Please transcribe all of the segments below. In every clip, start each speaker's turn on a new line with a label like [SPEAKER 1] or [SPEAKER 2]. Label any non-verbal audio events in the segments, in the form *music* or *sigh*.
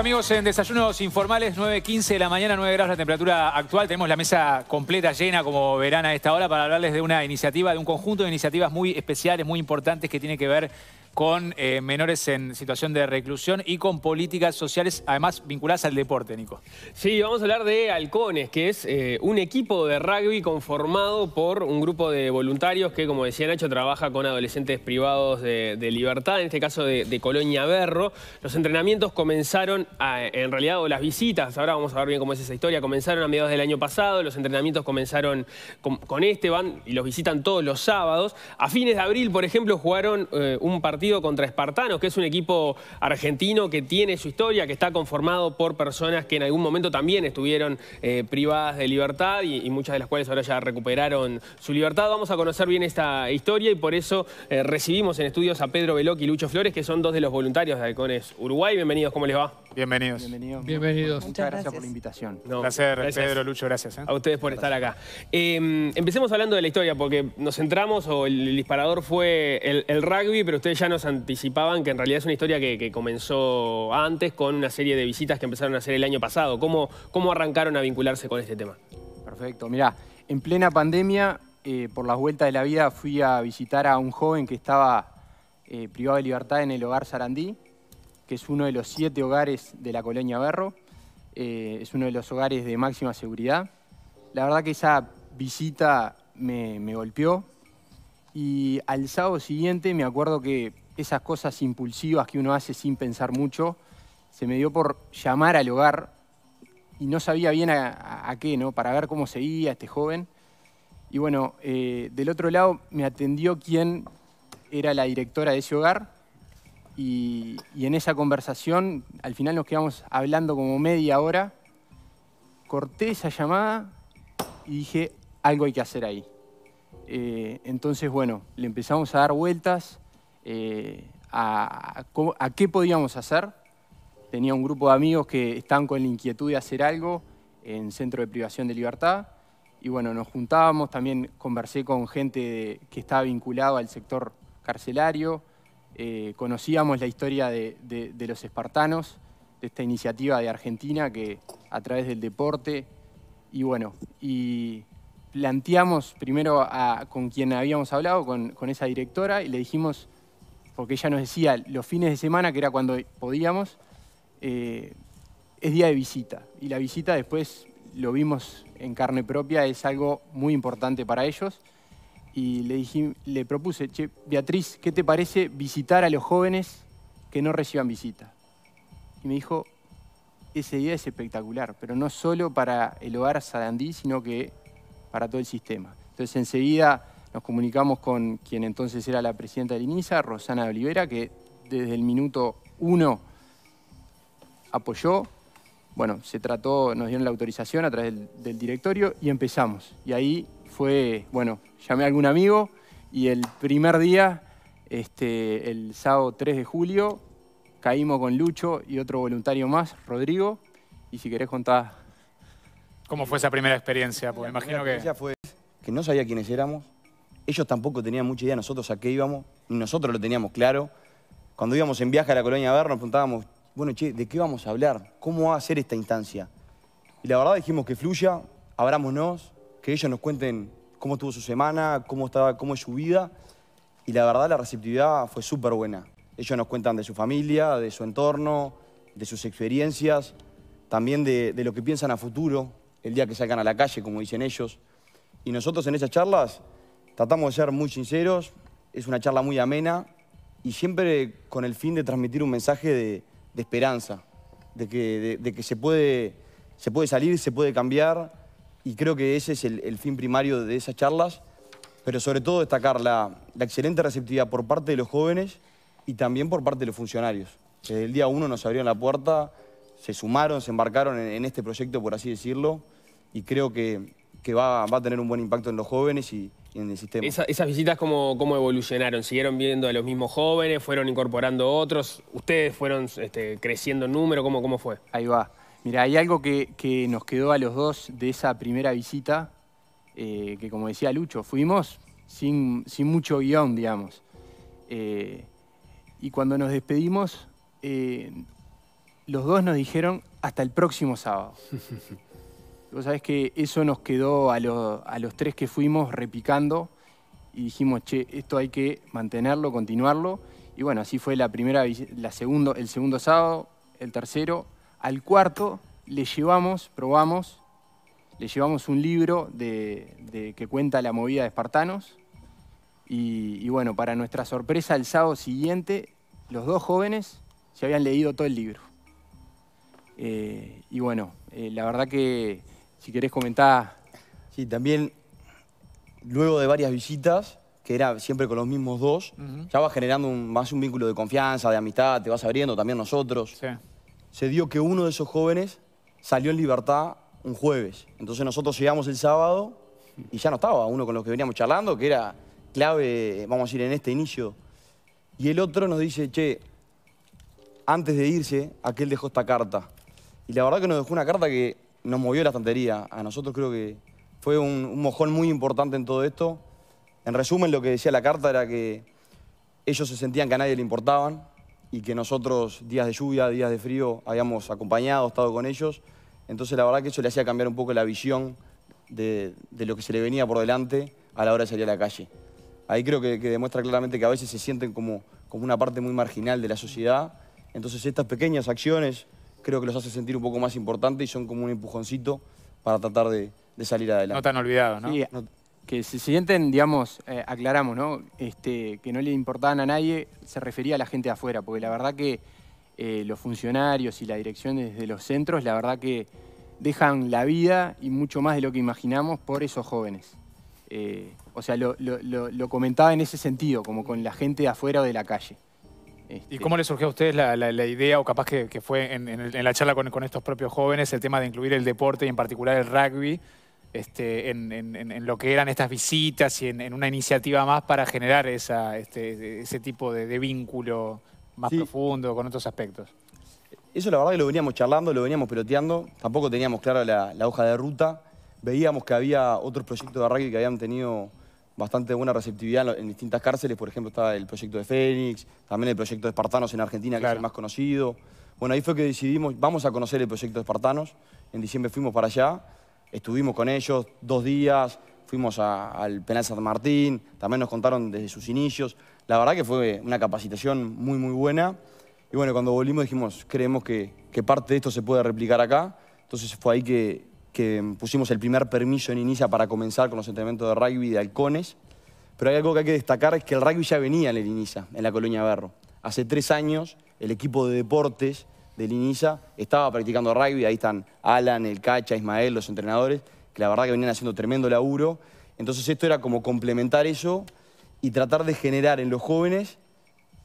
[SPEAKER 1] Amigos, en Desayunos Informales, 9.15 de la mañana, 9 grados la temperatura actual. Tenemos la mesa completa, llena, como verán a esta hora, para hablarles de una iniciativa, de un conjunto de iniciativas muy especiales, muy importantes
[SPEAKER 2] que tiene que ver con eh, menores en situación de reclusión y con políticas sociales, además vinculadas al deporte, Nico. Sí, vamos a hablar de Halcones, que es eh, un equipo de rugby conformado por un grupo de voluntarios que, como decía Nacho, trabaja con adolescentes privados de, libertad, en este caso de, Colonia Berro. Los entrenamientos comenzaron, en realidad, o las visitas, ahora vamos a ver bien cómo es esa historia, comenzaron a mediados del año pasado, los entrenamientos comenzaron con, este, van y los visitan todos los sábados. A fines de abril, por ejemplo, jugaron eh, un partido contra Espartanos, que es un equipo argentino que tiene su historia, que está conformado por personas que en algún momento también estuvieron eh, privadas de libertad y, muchas de las cuales ahora ya recuperaron su libertad. Vamos a conocer bien esta historia y por eso eh, recibimos en estudios a Pedro Veloc y Lucho Flores, que son dos de los voluntarios de Halcones Uruguay. Bienvenidos, ¿cómo les va? Bienvenidos.
[SPEAKER 3] Bienvenidos. Muchas gracias, por la invitación.
[SPEAKER 2] placer, gracias. Pedro, Lucho, gracias. ¿eh? A ustedes por estar acá. Em, empecemos hablando de la historia, porque nos centramos, o el, disparador fue el, el rugby, pero ustedes ya no anticipaban que en realidad es una historia que, comenzó antes con una serie de visitas que empezaron a hacer el año pasado. ¿Cómo, cómo arrancaron a vincularse con este tema?
[SPEAKER 3] Perfecto, mirá, en plena pandemia, eh, por las vueltas de la vida, fui a visitar a un joven que estaba eh, privado de libertad en el hogar Sarandí, que es uno de los siete hogares de la colonia Berro, eh, es uno de los hogares de máxima seguridad. La verdad que esa visita me golpeó, y al sábado siguiente me acuerdo que esas cosas impulsivas que uno hace sin pensar mucho, se me dio por llamar al hogar y no sabía bien a, qué, ¿no? Para ver cómo seguía este joven. Y bueno, eh, del otro lado me atendió quien era la directora de ese hogar y, en esa conversación al final nos quedamos hablando como media hora. Corté esa llamada y dije, algo hay que hacer ahí. Eh, entonces, bueno, le empezamos a dar vueltas eh, a, qué podíamos hacer. Tenía un grupo de amigos que están con la inquietud de hacer algo en Centro de Privación de Libertad. Y bueno, nos juntábamos, también conversé con gente que estaba vinculada al sector carcelario. Eh, conocíamos la historia de, los espartanos, de esta iniciativa de Argentina que a través del deporte y bueno, y planteamos primero con quien habíamos hablado, con, esa directora, y le dijimos, porque ella nos decía los fines de semana, que era cuando podíamos, eh, es día de visita. Y la visita después lo vimos en carne propia, es algo muy importante para ellos. Y le, dije, le propuse, che, Beatriz, ¿qué te parece visitar a los jóvenes que no reciban visita? Y me dijo, ese día es espectacular, pero no solo para el hogar Sadandí, sino que para todo el sistema. Entonces enseguida nos comunicamos con quien entonces era la presidenta de INISA, Rosana Olivera, que desde el minuto uno apoyó. Bueno, se trató, nos dieron la autorización a través del, directorio y empezamos. Y ahí fue, bueno, llamé a algún amigo y el primer día, este, el sábado 3 de julio, caímos con Lucho y otro voluntario más, Rodrigo. Y si querés contar...
[SPEAKER 1] ¿Cómo fue esa primera experiencia? pues, la imagino primera
[SPEAKER 4] experiencia Fue que no sabía quiénes éramos, ellos tampoco tenían mucha idea nosotros a qué íbamos, y nosotros lo teníamos claro. Cuando íbamos en viaje a la colonia a ver, nos preguntábamos, bueno, che, ¿de qué vamos a hablar? ¿Cómo va a ser esta instancia? Y la verdad dijimos que fluya, abrámonos, que ellos nos cuenten cómo estuvo su semana, cómo, estaba, cómo es su vida. Y la verdad la receptividad fue súper buena. Ellos nos cuentan de su familia, de su entorno, de sus experiencias, también de lo que piensan a futuro, el día que salgan a la calle, como dicen ellos. Y nosotros en esas charlas Tratamos de ser muy sinceros, es una charla muy amena y siempre con el fin de transmitir un mensaje de, esperanza, de que, de, que se, puede, se, puede, salir, se puede cambiar y creo que ese es el, fin primario de esas charlas, pero sobre todo destacar la, excelente receptividad por parte de los jóvenes y también por parte de los funcionarios. Desde el día uno nos abrieron la puerta, se sumaron, se embarcaron en, este proyecto, por así decirlo, y creo que, que va, va a tener un buen impacto en los jóvenes y, sistema. ¿Esas
[SPEAKER 2] visitas cómo, cómo, evolucionaron? ¿Siguieron viendo a los mismos jóvenes? ¿Fueron incorporando otros? ¿Ustedes fueron este, creciendo en número? ¿Cómo, ¿Cómo fue? Ahí va. Mira, hay algo que, nos quedó a los dos de esa primera visita,
[SPEAKER 3] eh, que como decía Lucho, fuimos sin, mucho guión, digamos. Eh, y cuando nos despedimos, eh, los dos nos dijeron hasta el próximo sábado.
[SPEAKER 5] *laughs*
[SPEAKER 3] Vos sabés que eso nos quedó a, los tres que fuimos repicando y dijimos, che, esto hay que mantenerlo, continuarlo. Y bueno, así fue la primera, la segundo, el segundo sábado, el tercero. Al cuarto le llevamos, probamos, le llevamos un libro de, que cuenta la movida de espartanos. Y, bueno, para nuestra sorpresa, el sábado siguiente, los dos jóvenes se habían leído todo el libro. Eh, y bueno, eh, la verdad que si querés comentar. Sí, también
[SPEAKER 4] luego de varias visitas, que era siempre con los mismos dos, ya vas generando un, más un vínculo de confianza, de amistad, te vas abriendo también nosotros. Se dio que uno de esos jóvenes salió en libertad un jueves. Entonces nosotros llegamos el sábado y ya no estaba uno con los que veníamos charlando, que era clave, vamos a decir, en este inicio. Y el otro nos dice, che, antes de irse, aquel dejó esta carta. Y la verdad que nos dejó una carta que nos movió la estantería. A nosotros creo que fue un, mojón muy importante en todo esto. En resumen, lo que decía la carta era que ellos se sentían que a nadie le importaban y que nosotros, días de lluvia, días de frío, habíamos acompañado, estado con ellos. Entonces, la verdad que eso le hacía cambiar un poco la visión de, lo que se le venía por delante a la hora de salir a la calle. Ahí creo que, demuestra claramente que a veces se sienten como, como una parte muy marginal de la sociedad. Entonces, estas pequeñas acciones creo que los hace sentir un poco más importantes y son como un empujoncito para tratar de, salir adelante. No tan olvidados,
[SPEAKER 3] ¿no? que se sienten, digamos, eh, aclaramos, ¿no? Este, que no le importaban a nadie, se refería a la gente de afuera, porque la verdad que eh, los funcionarios y la dirección desde los centros, la verdad que dejan la vida y mucho más de lo que imaginamos por esos jóvenes. Eh, o sea, lo, comentaba en ese sentido, como con la gente de afuera o de la calle.
[SPEAKER 1] ¿Y este, cómo le surgió a ustedes la, idea, o capaz que, fue en, la charla con, estos propios jóvenes, el tema de incluir el deporte y en particular el rugby este, en, lo que eran estas visitas y en, una iniciativa más para generar este, ese tipo de, vínculo más profundo con otros aspectos? Eso la verdad que lo veníamos
[SPEAKER 4] charlando, lo veníamos peloteando, tampoco teníamos clara la, la hoja de ruta, veíamos que había otros proyectos de rugby que habían tenido bastante buena receptividad en distintas cárceles. Por ejemplo, está el proyecto de Fénix, también el proyecto de Espartanos en Argentina, que es el más conocido. Bueno, ahí fue que decidimos, vamos a conocer el proyecto de Espartanos. En diciembre fuimos para allá, estuvimos con ellos dos días, fuimos al Penal San Martín, también nos contaron desde sus inicios. La verdad que fue una capacitación muy, muy buena. Y bueno, cuando volvimos dijimos, creemos que, que parte de esto se puede replicar acá. Entonces fue ahí que que pusimos el primer permiso en Inisa para comenzar con los entrenamientos de rugby de halcones. Pero hay algo que hay que destacar, es que el rugby ya venía en el Inisa, en la Colonia Berro. Hace tres años, el equipo de deportes del Inisa estaba practicando rugby. Ahí están Alan, El Cacha, Ismael, los entrenadores, que la verdad que venían haciendo tremendo laburo. Entonces esto era como complementar eso y tratar de generar en los jóvenes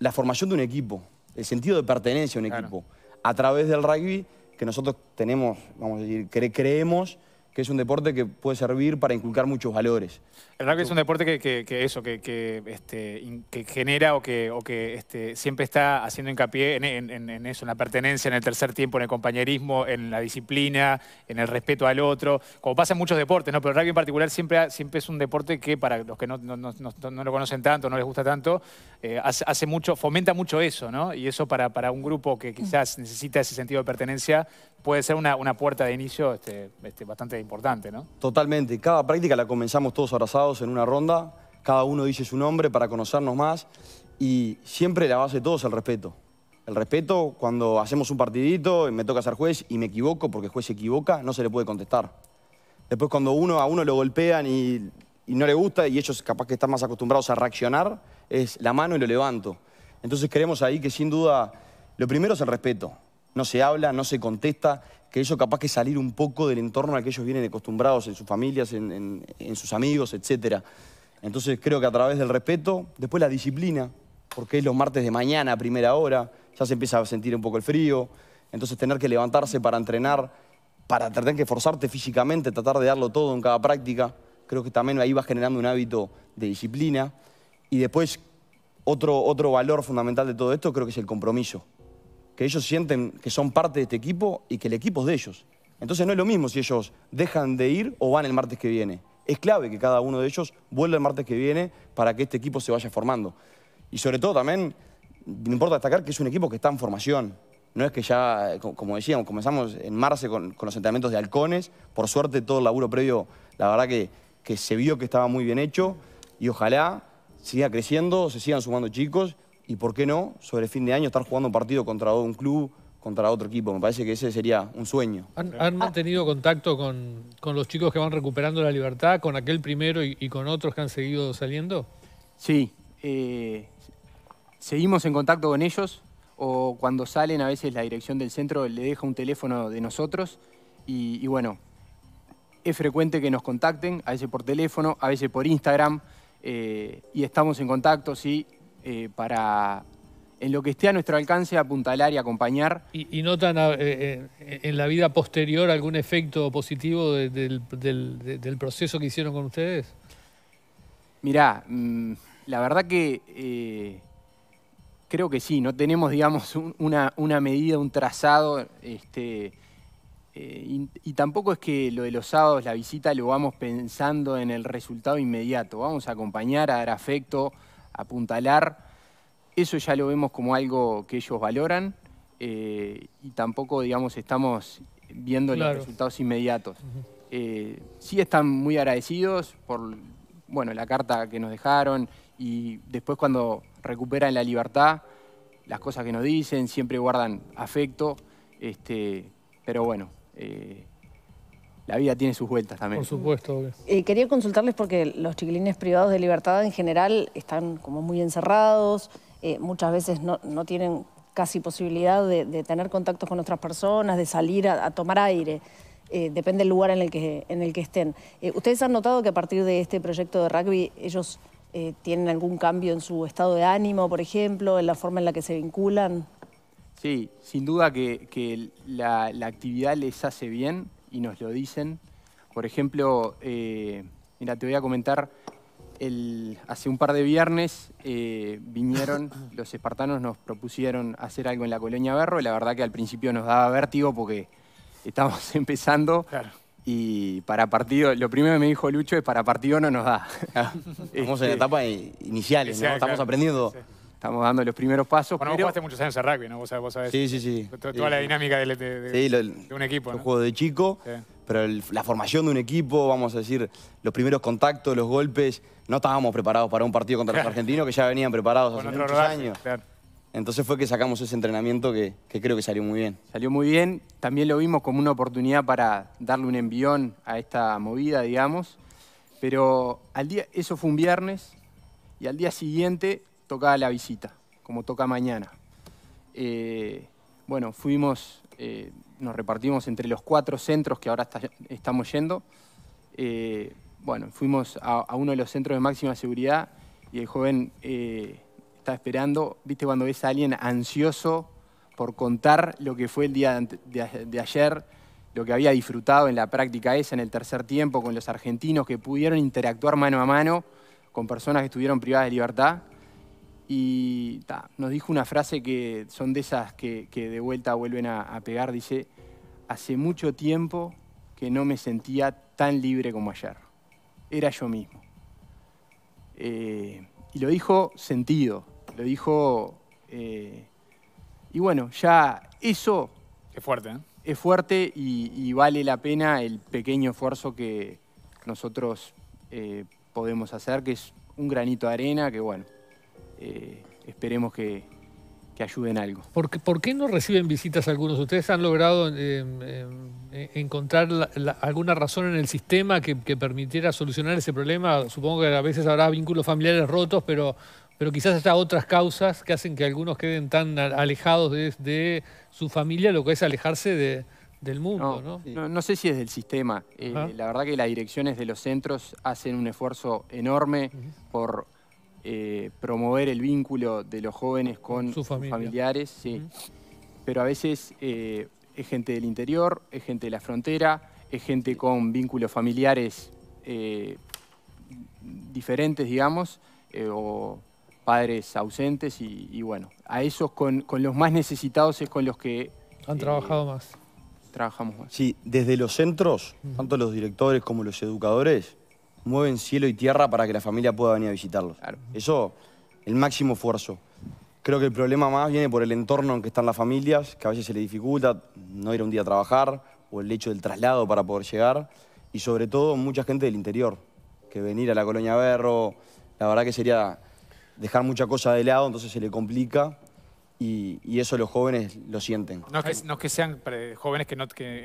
[SPEAKER 4] la formación de un equipo, el sentido de pertenencia a un equipo, a través del rugby que nosotros tenemos, vamos a decir, creemos que es un deporte que puede servir para inculcar muchos valores.
[SPEAKER 1] El rugby es un deporte que, eso, que, este, que genera o que, o que este, siempre está haciendo hincapié en, eso, en la pertenencia, en el tercer tiempo, en el compañerismo, en la disciplina, en el respeto al otro, como pasa en muchos deportes, ¿no? pero el rugby en particular siempre, siempre es un deporte que para los que no, no, no, no lo conocen tanto, no les gusta tanto, eh, hace, mucho, fomenta mucho eso, ¿no? y eso para, para un grupo que quizás necesita ese sentido de pertenencia puede ser una, puerta de inicio este, este bastante importante, ¿no?
[SPEAKER 4] Totalmente. Cada práctica la comenzamos todos abrazados en una ronda. Cada uno dice su nombre para conocernos más. Y siempre la base de todos es el respeto. El respeto, cuando hacemos un partidito, y me toca ser juez y me equivoco porque el juez se equivoca, no se le puede contestar. Después cuando uno a uno lo golpean y, y no le gusta y ellos capaz que están más acostumbrados a reaccionar, es la mano y lo levanto. Entonces queremos ahí que sin duda, lo primero es el respeto. No se habla, no se contesta, que eso capaz que salir un poco del entorno al que ellos vienen acostumbrados en sus familias, en, sus amigos, etc. Entonces creo que a través del respeto, después la disciplina, porque es los martes de mañana, a primera hora, ya se empieza a sentir un poco el frío, entonces tener que levantarse para entrenar, para tener que forzarte físicamente, tratar de darlo todo en cada práctica, creo que también ahí vas generando un hábito de disciplina. Y después, otro, otro valor fundamental de todo esto creo que es el compromiso que ellos sienten que son parte de este equipo y que el equipo es de ellos. Entonces no es lo mismo si ellos dejan de ir o van el martes que viene. Es clave que cada uno de ellos vuelva el martes que viene para que este equipo se vaya formando. Y sobre todo también, me importa destacar que es un equipo que está en formación. No es que ya, eh, como decíamos, comenzamos en marzo con, los entrenamientos de halcones. Por suerte todo el laburo previo, la verdad que, que se vio que estaba muy bien hecho. Y ojalá siga creciendo, se sigan sumando chicos y, ¿por qué no?, sobre fin de año estar jugando un partido contra un club, contra otro equipo. Me parece que ese sería un sueño.
[SPEAKER 5] ¿Han, mantenido contacto con, los chicos que van recuperando la libertad, con aquel primero y, con otros que han seguido saliendo? Sí,
[SPEAKER 3] eh, seguimos en contacto con ellos o cuando salen a veces la dirección del centro le deja un teléfono de nosotros y, bueno, es frecuente que nos contacten, a veces por teléfono, a veces por Instagram eh, y estamos en contacto, sí, eh, para, en lo que esté a nuestro alcance, apuntalar y acompañar.
[SPEAKER 5] ¿Y, notan ah, eh, eh, en la vida posterior algún efecto positivo del, proceso que hicieron con ustedes?
[SPEAKER 3] Mirá, mm, la verdad que creo que sí, no tenemos, digamos, una, medida, un trazado, este, y, tampoco es que lo de los sábados, la visita, lo vamos pensando en el resultado inmediato. Vamos a acompañar, a dar afecto, apuntalar, eso ya lo vemos como algo que ellos valoran eh, y tampoco, digamos, estamos viendo los resultados inmediatos. Eh, sí están muy agradecidos por, bueno, la carta que nos dejaron y después cuando recuperan la libertad, las cosas que nos dicen, siempre guardan afecto, este, pero bueno, eh, la vida tiene sus vueltas también. Por
[SPEAKER 5] supuesto. Eh, quería
[SPEAKER 4] consultarles porque los chiquilines privados de libertad en general están como muy encerrados, eh, muchas veces no, tienen casi posibilidad de, tener contactos con otras personas, de salir a, tomar aire. Eh, depende del lugar en el que, en el que estén. ¿Ustedes han notado que a partir de este proyecto de rugby ellos tienen algún cambio en su estado de ánimo, por ejemplo, en la forma en la que se vinculan?
[SPEAKER 3] Sí, sin duda que, la actividad les hace bien y nos lo dicen. Por ejemplo, eh, mira, te voy a comentar, el, hace un par de viernes eh, vinieron, *coughs* los espartanos nos propusieron hacer algo en la colonia Berro, y la verdad que al principio nos daba vértigo porque estábamos *laughs* empezando. Y para partido, lo primero que me dijo Lucho es para partido no nos da. *laughs* Estamos en la este, etapa inicial, estamos aprendiendo estamos dando los primeros pasos. Bueno, pero... vos jugaste
[SPEAKER 1] muchos años en rugby, ¿no? Vos sabés, sí, sí,
[SPEAKER 3] sí. Toda, la dinámica
[SPEAKER 1] de, un equipo, ¿no?
[SPEAKER 4] juego de chico, pero la formación de un equipo, vamos a decir, los primeros contactos, los golpes, no estábamos preparados para un partido contra los argentinos que ya venían preparados hace muchos años.
[SPEAKER 3] Entonces fue que sacamos ese entrenamiento que, creo que salió muy bien. Salió muy bien, también lo vimos como una oportunidad para darle un envión a esta movida, digamos. Pero al día, eso fue un viernes y al día siguiente Toca la visita, como toca mañana. Eh, bueno, fuimos, eh, nos repartimos entre los cuatro centros que ahora estamos yendo. Eh, bueno, fuimos a, uno de los centros de máxima seguridad y el joven está esperando. ¿Viste cuando ves a alguien ansioso por contar lo que fue el día de ayer? lo que había disfrutado en la práctica esa, en el tercer tiempo, con los argentinos que pudieron interactuar mano a mano con personas que estuvieron privadas de libertad y nos dijo una frase que son de esas que, de vuelta vuelven a, pegar. Dice, hace mucho tiempo que no me sentía tan libre como ayer. Era yo mismo. Eh, y lo dijo sentido, lo dijo... Eh, y bueno, ya eso... Es fuerte, ¿eh? Es fuerte y, vale la pena el pequeño esfuerzo que nosotros eh, podemos hacer, que es un granito de arena, que bueno, eh, esperemos que, que ayuden algo.
[SPEAKER 5] ¿Por qué, no reciben visitas algunos? ¿Ustedes han logrado em, em, eh, encontrar alguna razón en el sistema que, permitiera solucionar ese problema? Supongo que a veces habrá vínculos familiares rotos, pero, pero quizás haya otras causas que hacen que algunos queden tan alejados de, su familia, lo que es alejarse del mundo. No, ¿no? sé si es del sistema. Eh,
[SPEAKER 3] la verdad que las direcciones de los centros hacen un esfuerzo enorme por eh, promover el vínculo de los jóvenes con sus familiares, sí. Pero a veces eh, es gente del interior, es gente de la frontera, es gente con vínculos familiares eh, diferentes, digamos, o padres ausentes y, bueno, a esos con, los más necesitados es con los que...
[SPEAKER 5] Han trabajado más.
[SPEAKER 4] Trabajamos más. Sí, desde los centros, tanto los directores como los educadores, mueven cielo y tierra para que la familia pueda venir a visitarlos. Eso, el máximo esfuerzo. Creo que el problema más viene por el entorno en que están las familias, que a veces se le dificulta no ir un día a trabajar o el hecho del traslado para poder llegar. Y sobre todo, mucha gente del interior, que venir a la Colonia Berro, la verdad que sería dejar mucha cosa de lado, entonces se le complica y, eso los jóvenes lo sienten.
[SPEAKER 1] No es que, sean jóvenes que,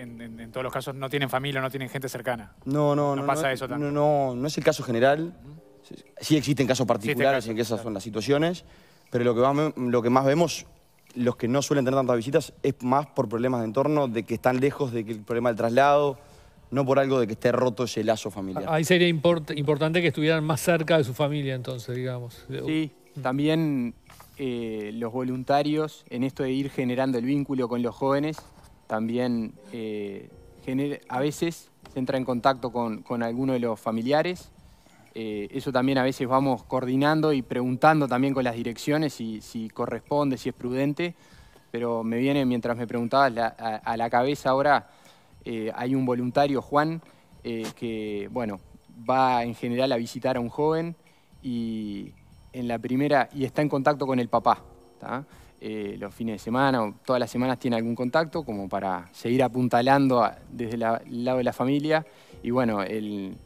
[SPEAKER 1] en, todos los casos no tienen familia, o no tienen gente cercana.
[SPEAKER 4] No, no, no. no pasa eso No, no, es el caso general. Sí existen casos particulares en que esas son las situaciones, pero lo que, más, lo que más vemos, los que no suelen tener tantas visitas, es más por problemas de entorno, de que están lejos, de que el problema del traslado, no por algo de que esté roto ese lazo familiar.
[SPEAKER 5] Ahí sería importante que estuvieran más cerca de su familia entonces, digamos. Sí, también
[SPEAKER 3] eh, los voluntarios en esto de ir generando el vínculo con los jóvenes, también eh, a veces se entra en contacto con, alguno de los familiares. Eh, eso también a veces vamos coordinando y preguntando también con las direcciones si, corresponde, si es prudente. Pero me viene, mientras me preguntabas, a, a, la cabeza ahora hay un voluntario, Juan, que bueno, va en general a visitar a un joven y en la primera y está en contacto con el papá. Eh, los fines de semana o todas las semanas tiene algún contacto como para seguir apuntalando desde el lado de la familia. Y bueno, en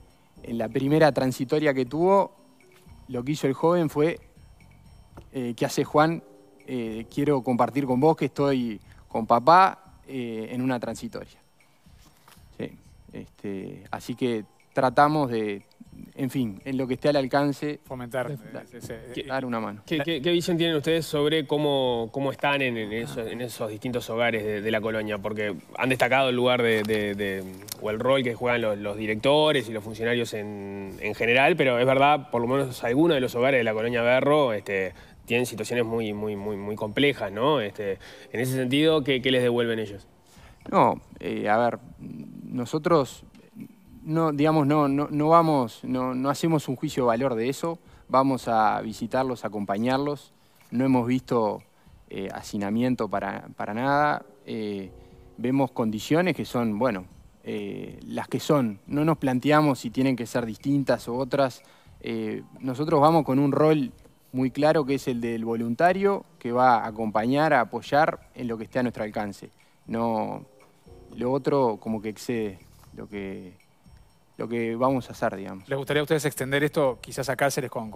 [SPEAKER 3] la primera transitoria que tuvo, lo que hizo el joven fue, eh, ¿qué hace Juan? Eh, quiero compartir con vos que estoy con papá en una transitoria. Este, así que tratamos de, en fin, en lo que esté al alcance. Fomentar. Eh, dar
[SPEAKER 2] una mano. ¿Qué, visión tienen ustedes sobre cómo, cómo están en, esos, distintos hogares de, la colonia? Porque han destacado el lugar de, o el rol que juegan los, directores y los funcionarios en, en, general, pero es verdad, por lo menos algunos de los hogares de la colonia Berro este, tienen situaciones muy, muy, muy, muy complejas, ¿no? Este, en ese sentido, ¿qué, les devuelven ellos? No, eh, a ver,
[SPEAKER 3] nosotros no, digamos, no, no, vamos, no, hacemos un juicio de valor de eso, vamos a visitarlos, acompañarlos, no hemos visto eh, hacinamiento para, nada, eh, vemos condiciones que son, bueno, eh, las que son, no nos planteamos si tienen que ser distintas o otras, nosotros vamos con un rol muy claro que es el del voluntario que va a acompañar, a apoyar en lo que esté a nuestro alcance. No, lo otro como que excede lo que lo que vamos a hacer, digamos. ¿Les gustaría
[SPEAKER 1] a ustedes extender esto quizás a cárceles con,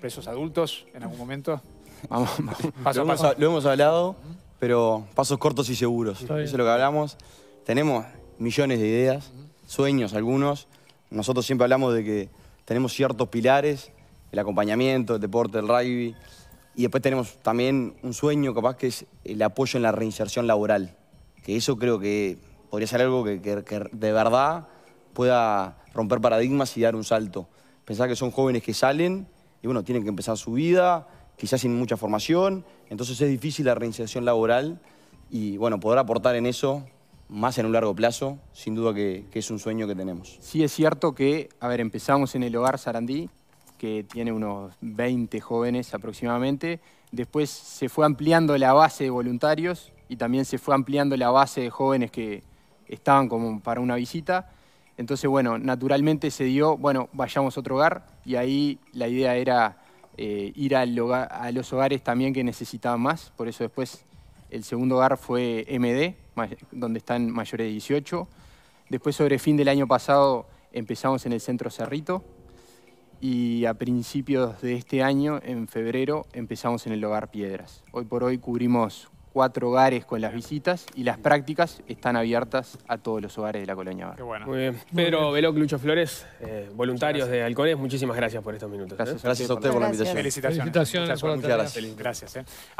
[SPEAKER 1] presos adultos en algún momento?
[SPEAKER 3] *laughs* Vamos,
[SPEAKER 4] paso, Lo, hemos, hablado, pero pasos cortos y seguros. Eso es lo que hablamos. Tenemos millones de ideas, sueños algunos. Nosotros siempre hablamos de que tenemos ciertos pilares, el acompañamiento, el deporte, el rugby. Y después tenemos también un sueño capaz que es el apoyo en la reinserción laboral. Que eso creo que podría ser algo que de verdad pueda romper paradigmas y dar un salto. Pensar que son jóvenes que salen y bueno, tienen que empezar su vida, quizás sin mucha formación, entonces es difícil la reinserción laboral y bueno, poder aportar en eso más en un largo plazo, sin duda que, que, es un sueño que tenemos.
[SPEAKER 3] Sí es cierto que, a ver, empezamos en el hogar Sarandí, que tiene unos 20 jóvenes aproximadamente, después se fue ampliando la base de voluntarios y también se fue ampliando la base de jóvenes que estaban como para una visita entonces, bueno, naturalmente se dio, bueno, vayamos a otro hogar y ahí la idea era eh, ir a los hogares también que necesitaban más, por eso después el segundo hogar fue MD, donde están mayores de 18. Después, sobre fin del año pasado, empezamos en el Centro Cerrito y a principios de este año, en febrero, empezamos en el Hogar Piedras. Hoy por hoy cubrimos cuatro hogares con las visitas y las prácticas están abiertas a todos los hogares de la colonia Barra. Qué
[SPEAKER 2] bueno. Muy bien. Pedro Veloc, Lucho Flores, eh, voluntarios de Halcones, muchísimas gracias por estos minutos. Gracias, gracias ¿eh? a usted por la invitación. Felicitaciones. Muchas
[SPEAKER 5] gracias ¿eh?